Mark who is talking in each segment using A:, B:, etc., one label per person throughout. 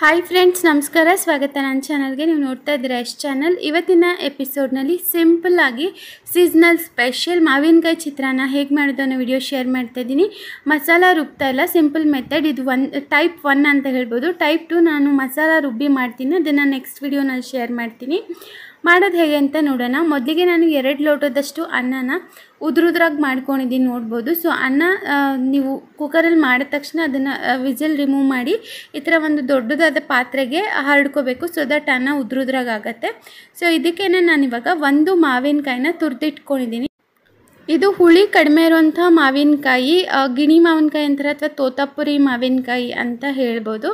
A: hi friends ನಮಸ್ಕಾರ ಸ್ವಾಗತ ನನ್ನ ಚಾನಲ್ಗೆ ನೀವು ನೋಡ್ತಾ ಇದ್ದೀರಾ ಎಷ್ಟು ಚಾನಲ್ ಇವತ್ತಿನ ಎಪಿಸೋಡ್ನಲ್ಲಿ ಸಿಂಪಲ್ಲಾಗಿ ಸೀಸ್ನಲ್ ಸ್ಪೆಷಲ್ ಮಾವಿನಕಾಯಿ ಚಿತ್ರಾನ್ನ ಹೇಗೆ ಮಾಡೋದು ಅನ್ನೋ ವಿಡಿಯೋ ಶೇರ್ ಮಾಡ್ತಾ ಇದ್ದೀನಿ ಮಸಾಲ ರುಬ್ತಾ ಇಲ್ಲ ಸಿಂಪಲ್ ಮೆಥಡ್ ಇದು ಒನ್ ಟೈಪ್ ಒನ್ ಅಂತ ಹೇಳ್ಬೋದು ಟೈಪ್ ಟು ನಾನು ಮಸಾಲ ರುಬ್ಬಿ ಮಾಡ್ತೀನಿ ಅದನ್ನು ನೆಕ್ಸ್ಟ್ ವಿಡಿಯೋನಲ್ಲಿ ಶೇರ್ ಮಾಡ್ತೀನಿ ಮಾಡೋದು ಹೇಗೆ ಅಂತ ನೋಡೋಣ ಮೊದಲಿಗೆ ನಾನು ಎರಡು ಲೋಟದಷ್ಟು ಅನ್ನನ ಉದುರುದ್ರಾಗಿ ಮಾಡ್ಕೊಂಡಿದ್ದೀನಿ ನೋಡ್ಬೋದು ಸೊ ಅನ್ನ ನೀವು ಕುಕ್ಕರಲ್ಲಿ ಮಾಡಿದ ತಕ್ಷಣ ಅದನ್ನು ವಿಜಲ್ ರಿಮೂವ್ ಮಾಡಿ ಈ ಥರ ಒಂದು ದೊಡ್ಡದಾದ ಪಾತ್ರೆಗೆ ಹರಡ್ಕೋಬೇಕು ಸೊ ದಟ್ ಅನ್ನ ಉದುರುದ್ರಾಗ ಆಗುತ್ತೆ ಸೊ ಇದಕ್ಕೇನೆ ನಾನು ಇವಾಗ ಒಂದು ಮಾವಿನಕಾಯಿನ ತುರ್ದಿಟ್ಕೊಂಡಿದ್ದೀನಿ ಇದು ಹುಳಿ ಕಡಿಮೆ ಇರುವಂಥ ಮಾವಿನಕಾಯಿ ಗಿಣಿ ಮಾವಿನಕಾಯಿ ಅಂತಾರೆ ಅಥವಾ ತೋತಾಪುರಿ ಮಾವಿನಕಾಯಿ ಅಂತ ಹೇಳ್ಬೋದು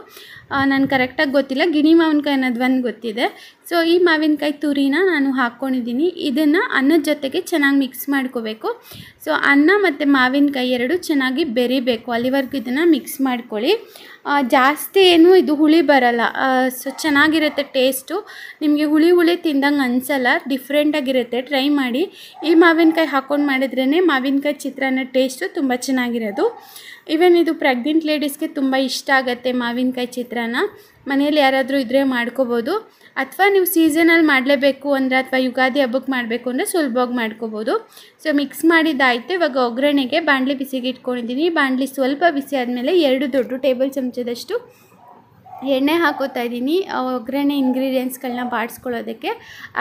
A: ನಾನು ಕರೆಕ್ಟಾಗಿ ಗೊತ್ತಿಲ್ಲ ಗಿಣಿ ಮಾವಿನಕಾಯಿ ಅನ್ನೋದು ಒಂದು ಗೊತ್ತಿದೆ ಸೊ ಈ ಮಾವಿನಕಾಯಿ ತುರಿನ ನಾನು ಹಾಕ್ಕೊಂಡಿದ್ದೀನಿ ಇದನ್ನು ಅನ್ನದ ಜೊತೆಗೆ ಚೆನ್ನಾಗಿ ಮಿಕ್ಸ್ ಮಾಡ್ಕೋಬೇಕು ಸೊ ಅನ್ನ ಮತ್ತು ಮಾವಿನಕಾಯಿ ಎರಡು ಚೆನ್ನಾಗಿ ಬೆರಿಬೇಕು ಅಲ್ಲಿವರೆಗೂ ಇದನ್ನು ಮಿಕ್ಸ್ ಮಾಡ್ಕೊಳ್ಳಿ ಜಾಸ್ತಿ ಏನು ಇದು ಹುಳಿ ಬರಲ್ಲ ಸೊ ಚೆನ್ನಾಗಿರುತ್ತೆ ಟೇಸ್ಟು ನಿಮಗೆ ಹುಳಿ ಹುಳಿ ತಿಂದಂಗೆ ಅನಿಸಲ್ಲ ಡಿಫ್ರೆಂಟಾಗಿರುತ್ತೆ ಟ್ರೈ ಮಾಡಿ ಈ ಮಾವಿನಕಾಯಿ ಹಾಕ್ಕೊಂಡು ಮಾಡಿದ್ರೇ ಮಾವಿನಕಾಯಿ ಚಿತ್ರಾನ್ನ ಟೇಸ್ಟು ತುಂಬ ಚೆನ್ನಾಗಿರೋದು ಈವನ್ ಇದು ಪ್ರೆಗ್ನೆಂಟ್ ಲೇಡೀಸ್ಗೆ ತುಂಬ ಇಷ್ಟ ಆಗುತ್ತೆ ಮಾವಿನಕಾಯಿ ಚಿತ್ರಾನ್ನ ಮನೆಯಲ್ಲಿ ಯಾರಾದರೂ ಇದ್ರೆ ಮಾಡ್ಕೋಬೋದು ಅಥವಾ ನೀವು ಸೀಸನಲ್ಲಿ ಮಾಡಲೇಬೇಕು ಅಂದರೆ ಅಥವಾ ಯುಗಾದಿ ಹಬ್ಬಕ್ಕೆ ಮಾಡಬೇಕು ಅಂದರೆ ಸುಲಭವಾಗಿ ಮಾಡ್ಕೋಬೋದು ಸೊ ಮಿಕ್ಸ್ ಮಾಡಿದ್ದಾಯಿತು ಇವಾಗ ಒಗ್ಗರಣೆಗೆ ಬಾಂಡ್ಲಿ ಬಿಸಿಗೆ ಇಟ್ಕೊಂಡಿದ್ದೀನಿ ಬಾಂಡ್ಲಿ ಸ್ವಲ್ಪ ಬಿಸಿ ಆದಮೇಲೆ ಎರಡು ದೊಡ್ಡ ಟೇಬಲ್ ಚಮಚ ಚಮಚದಷ್ಟು ಎಣ್ಣೆ ಹಾಕೋತಾ ಇದ್ದೀನಿ ಒಗ್ಗರಣೆ ಇಂಗ್ರೀಡಿಯೆಂಟ್ಸ್ಗಳನ್ನ ಬಾಡಿಸ್ಕೊಳ್ಳೋದಕ್ಕೆ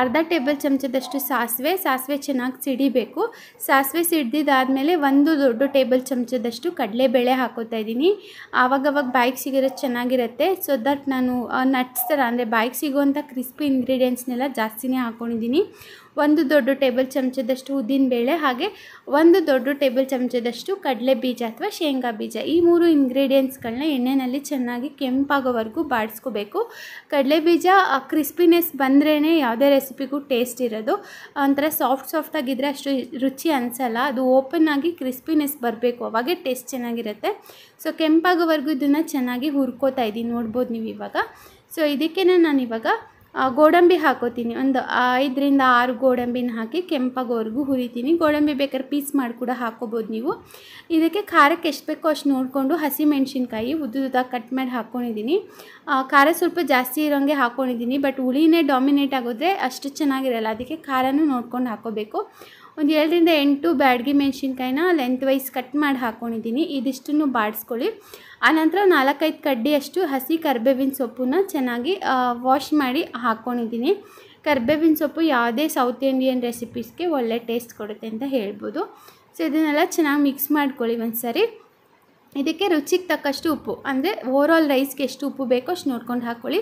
A: ಅರ್ಧ ಟೇಬಲ್ ಚಮಚದಷ್ಟು ಸಾಸಿವೆ ಸಾಸಿವೆ ಚೆನ್ನಾಗಿ ಸಿಡಿಬೇಕು ಸಾಸಿವೆ ಸಿಡ್ದಿದ್ದಾದಮೇಲೆ ಒಂದು ದೊಡ್ಡ ಟೇಬಲ್ ಚಮಚದಷ್ಟು ಕಡಲೆಬೇಳೆ ಹಾಕೋತಾ ಇದ್ದೀನಿ ಆವಾಗವಾಗ ಬಾಯಿಗೆ ಸಿಗಿರೋದು ಚೆನ್ನಾಗಿರುತ್ತೆ ಸೊ ದಟ್ ನಾನು ನಟ್ಸ್ ಥರ ಅಂದರೆ ಬಾಯಿಗೆ ಸಿಗುವಂಥ ಕ್ರಿಸ್ಪಿ ಇಂಗ್ರೀಡಿಯೆಂಟ್ಸ್ನೆಲ್ಲ ಜಾಸ್ತಿನೇ ಹಾಕ್ಕೊಂಡಿದ್ದೀನಿ ಒಂದು ದೊಡ್ಡ ಟೇಬಲ್ ಚಮಚದಷ್ಟು ಉದ್ದಿನಬೇಳೆ ಹಾಗೆ ಒಂದು ದೊಡ್ಡ ಟೇಬಲ್ ಚಮಚದಷ್ಟು ಕಡಲೆ ಬೀಜ ಅಥವಾ ಶೇಂಗಾ ಬೀಜ ಈ ಮೂರು ಇಂಗ್ರೀಡಿಯೆಂಟ್ಸ್ಗಳನ್ನ ಎಣ್ಣೆಯಲ್ಲಿ ಚೆನ್ನಾಗಿ ಕೆಂಪಾಗೋವರೆಗೂ ಬಾಡಿಸ್ಕೋಬೇಕು ಕಡಲೆ ಬೀಜ ಕ್ರಿಸ್ಪಿನೆಸ್ ಬಂದ್ರೇ ಯಾವುದೇ ರೆಸಿಪಿಗೂ ಟೇಸ್ಟ್ ಇರೋದು ಒಂಥರ ಸಾಫ್ಟ್ ಸಾಫ್ಟಾಗಿದ್ದರೆ ಅಷ್ಟು ರುಚಿ ಅನಿಸಲ್ಲ ಅದು ಓಪನ್ ಆಗಿ ಕ್ರಿಸ್ಪಿನೆಸ್ ಬರಬೇಕು ಅವಾಗೆ ಟೇಸ್ಟ್ ಚೆನ್ನಾಗಿರುತ್ತೆ ಸೊ ಕೆಂಪಾಗೋವರೆಗೂ ಇದನ್ನು ಚೆನ್ನಾಗಿ ಹುರ್ಕೋತಾ ಇದ್ದೀನಿ ನೋಡ್ಬೋದು ನೀವು ಇವಾಗ ಸೊ ಇದಕ್ಕೇನೆ ನಾನು ಇವಾಗ ಗೋಡಂಬಿ ಹಾಕೋತೀನಿ ಒಂದು ಐದರಿಂದ ಆರು ಗೋಡಂಬಿನ ಹಾಕಿ ಕೆಂಪಾಗೋವರೆಗೂ ಹುರಿತೀನಿ ಗೋಡಂಬಿ ಬೇಕಾದ್ರೆ ಪೀಸ್ ಮಾಡಿ ಕೂಡ ಹಾಕೋಬೋದು ನೀವು ಇದಕ್ಕೆ ಖಾರಕ್ಕೆ ಎಷ್ಟು ಬೇಕೋ ಅಷ್ಟು ನೋಡಿಕೊಂಡು ಹಸಿ ಮೆಣಸಿನ್ಕಾಯಿ ಉದ್ದುದ್ದಾಗಿ ಕಟ್ ಮಾಡಿ ಹಾಕ್ಕೊಂಡಿದ್ದೀನಿ ಖಾರ ಸ್ವಲ್ಪ ಜಾಸ್ತಿ ಇರೋಂಗೆ ಹಾಕ್ಕೊಂಡಿದ್ದೀನಿ ಬಟ್ ಹುಳಿನೇ ಡಾಮಿನೇಟ್ ಆಗೋದ್ರೆ ಅಷ್ಟು ಚೆನ್ನಾಗಿರಲ್ಲ ಅದಕ್ಕೆ ಖಾರನೂ ನೋಡ್ಕೊಂಡು ಹಾಕೋಬೇಕು ಒಂದು ಎರಡರಿಂದ ಎಂಟು ಬ್ಯಾಡ್ಗೆ ಮೆಣಸಿನ್ಕಾಯಿನ ಲೆಂತ್ ವೈಸ್ ಕಟ್ ಮಾಡಿ ಹಾಕ್ಕೊಂಡಿದ್ದೀನಿ ಇದಿಷ್ಟನ್ನು ಬಾಡಿಸ್ಕೊಳ್ಳಿ ಆನಂತರ ನಾಲ್ಕೈದು ಕಡ್ಡಿಯಷ್ಟು ಹಸಿ ಕರ್ಬೇವಿನ ಸೊಪ್ಪನ್ನ ಚೆನ್ನಾಗಿ ವಾಶ್ ಮಾಡಿ ಹಾಕ್ಕೊಂಡಿದ್ದೀನಿ ಕರ್ಬೇವಿನ ಸೊಪ್ಪು ಯಾವುದೇ ಸೌತ್ ಇಂಡಿಯನ್ ರೆಸಿಪೀಸ್ಗೆ ಒಳ್ಳೆ ಟೇಸ್ಟ್ ಕೊಡುತ್ತೆ ಅಂತ ಹೇಳ್ಬೋದು ಸೊ ಇದನ್ನೆಲ್ಲ ಚೆನ್ನಾಗಿ ಮಿಕ್ಸ್ ಮಾಡ್ಕೊಳ್ಳಿ ಒಂದು ಸರಿ ಇದಕ್ಕೆ ರುಚಿಗೆ ತಕ್ಕಷ್ಟು ಉಪ್ಪು ಅಂದರೆ ಆಲ್ ರೈಸ್ಗೆ ಎಷ್ಟು ಉಪ್ಪು ಬೇಕೋ ಅಷ್ಟು ನೋಡ್ಕೊಂಡು ಹಾಕ್ಕೊಳ್ಳಿ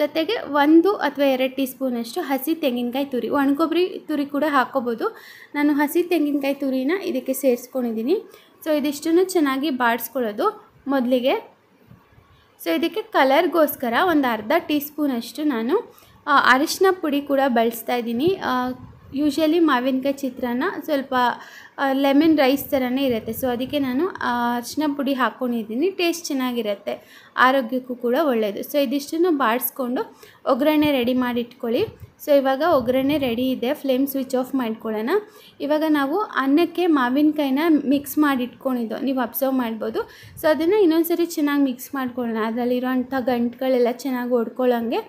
A: ಜೊತೆಗೆ ಒಂದು ಅಥವಾ ಎರಡು ಟೀ ಸ್ಪೂನಷ್ಟು ಹಸಿ ತೆಂಗಿನಕಾಯಿ ತುರಿ ಒಣಗೊಬ್ಬರಿ ತುರಿ ಕೂಡ ಹಾಕ್ಕೋಬೋದು ನಾನು ಹಸಿ ತೆಂಗಿನಕಾಯಿ ತುರಿನ ಇದಕ್ಕೆ ಸೇರಿಸ್ಕೊಂಡಿದ್ದೀನಿ ಸೊ ಇದಿಷ್ಟನ್ನು ಚೆನ್ನಾಗಿ ಬಾಡಿಸ್ಕೊಳ್ಳೋದು ಮೊದಲಿಗೆ ಸೊ ಇದಕ್ಕೆ ಕಲರ್ಗೋಸ್ಕರ ಒಂದು ಅರ್ಧ ಟೀ ಸ್ಪೂನಷ್ಟು ನಾನು ಅರಿಶಿನ ಪುಡಿ ಕೂಡ ಬಳಸ್ತಾ ಇದ್ದೀನಿ ಯೂಶಲಿ ಮಾವಿನಕಾಯಿ ಚಿತ್ರಾನ್ನ ಸ್ವಲ್ಪ ಲೆಮನ್ ರೈಸ್ ಥರನೇ ಇರುತ್ತೆ ಸೊ ಅದಕ್ಕೆ ನಾನು ಅರ್ಶಿನ ಪುಡಿ ಹಾಕ್ಕೊಂಡಿದ್ದೀನಿ ಟೇಸ್ಟ್ ಚೆನ್ನಾಗಿರುತ್ತೆ ಆರೋಗ್ಯಕ್ಕೂ ಕೂಡ ಒಳ್ಳೆಯದು ಸೊ ಇದಿಷ್ಟನ್ನು ಬಾಡಿಸ್ಕೊಂಡು ಒಗ್ಗರಣೆ ರೆಡಿ ಮಾಡಿ ಇಟ್ಕೊಳ್ಳಿ ಸೊ ಇವಾಗ ಒಗ್ಗರಣೆ ರೆಡಿ ಇದೆ ಫ್ಲೇಮ್ ಸ್ವಿಚ್ ಆಫ್ ಮಾಡ್ಕೊಳ್ಳೋಣ ಇವಾಗ ನಾವು ಅನ್ನಕ್ಕೆ ಮಾವಿನಕಾಯಿನ ಮಿಕ್ಸ್ ಮಾಡಿ ನೀವು ಅಬ್ಸರ್ವ್ ಮಾಡ್ಬೋದು ಸೊ ಅದನ್ನು ಇನ್ನೊಂದು ಸರಿ ಚೆನ್ನಾಗಿ ಮಿಕ್ಸ್ ಮಾಡ್ಕೊಳ್ಳೋಣ ಅದರಲ್ಲಿರೋ ಅಂಥ ಗಂಟುಗಳೆಲ್ಲ ಚೆನ್ನಾಗಿ ಒಡ್ಕೊಳ್ಳೋಂಗೆ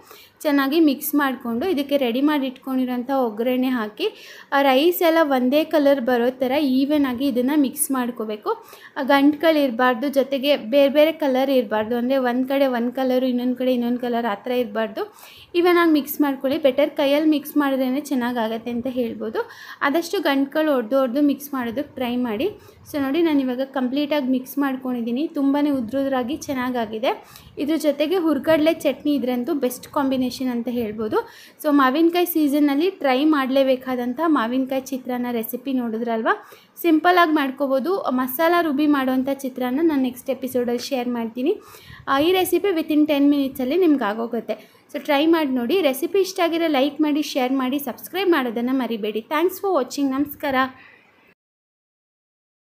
A: ಚೆನ್ನಾಗಿ ಮಿಕ್ಸ್ ಮಾಡಿಕೊಂಡು ಇದಕ್ಕೆ ರೆಡಿ ಮಾಡಿ ಇಟ್ಕೊಂಡಿರೋಂಥ ಒಗ್ಗರಣೆ ಹಾಕಿ ರೈಸ್ ಎಲ್ಲ ಒಂದೇ ಕಲರ್ ಬರೋ ಥರ ಈವನ್ ಆಗಿ ಇದನ್ನು ಮಿಕ್ಸ್ ಮಾಡ್ಕೋಬೇಕು ಗಂಟುಗಳಿರಬಾರ್ದು ಜೊತೆಗೆ ಬೇರೆ ಬೇರೆ ಕಲರ್ ಇರಬಾರ್ದು ಅಂದರೆ ಒಂದು ಕಡೆ ಒಂದು ಕಲರು ಇನ್ನೊಂದು ಕಡೆ ಇನ್ನೊಂದು ಕಲರ್ ಆ ಥರ ಇರಬಾರ್ದು ಈವನ್ ಆಗಿ ಮಿಕ್ಸ್ ಮಾಡ್ಕೊಳ್ಳಿ ಬೆಟರ್ ಕೈಯಲ್ಲಿ ಮಿಕ್ಸ್ ಮಾಡಿದ್ರೇ ಚೆನ್ನಾಗಾಗತ್ತೆ ಅಂತ ಹೇಳ್ಬೋದು ಆದಷ್ಟು ಗಂಟುಗಳು ಹೊಡೆದು ಹೊಡೆದು ಮಿಕ್ಸ್ ಮಾಡೋದಕ್ಕೆ ಟ್ರೈ ಮಾಡಿ ಸೊ ನೋಡಿ ನಾನು ಇವಾಗ ಕಂಪ್ಲೀಟಾಗಿ ಮಿಕ್ಸ್ ಮಾಡ್ಕೊಂಡಿದ್ದೀನಿ ತುಂಬಾ ಉದ್ರುದ್ರಾಗಿ ಚೆನ್ನಾಗಾಗಿದೆ ಇದ್ರ ಜೊತೆಗೆ ಹುರ್ಗಡ್ಲೆ ಚಟ್ನಿ ಇದರಂತೂ ಬೆಸ್ಟ್ ಕಾಂಬಿನೇಷನ್ ಅಂತ ಹೇಳ್ಬೋದು ಸೊ ಮಾವಿನಕಾಯಿ ಸೀಸನ್ನಲ್ಲಿ ಟ್ರೈ ಮಾಡಲೇಬೇಕಾದಂಥ ಮಾವಿನಕಾಯಿ ಚಿತ್ರಾನ್ನ ರೆಸಿಪಿ ನೋಡಿದ್ರಲ್ವಾ ಸಿಂಪಲಾಗಿ ಮಾಡ್ಕೋಬೋದು ಮಸಾಲ ರುಬ್ಬಿ ಮಾಡುವಂಥ ಚಿತ್ರನ ನಾನು ನೆಕ್ಸ್ಟ್ ಎಪಿಸೋಡಲ್ಲಿ ಶೇರ್ ಮಾಡ್ತೀನಿ ಈ ರೆಸಿಪಿ ವಿತಿನ್ ಟೆನ್ ಮಿನಿಟ್ಸಲ್ಲಿ ನಿಮ್ಗೆ ಆಗೋಗುತ್ತೆ ಸೊ ಟ್ರೈ ಮಾಡಿ ನೋಡಿ ರೆಸಿಪಿ ಇಷ್ಟ ಆಗಿರೋ ಲೈಕ್ ಮಾಡಿ ಶೇರ್ ಮಾಡಿ ಸಬ್ಸ್ಕ್ರೈಬ್ ಮಾಡೋದನ್ನು ಮರಿಬೇಡಿ ಥ್ಯಾಂಕ್ಸ್ ಫಾರ್ ವಾಚಿಂಗ್ ನಮಸ್ಕಾರ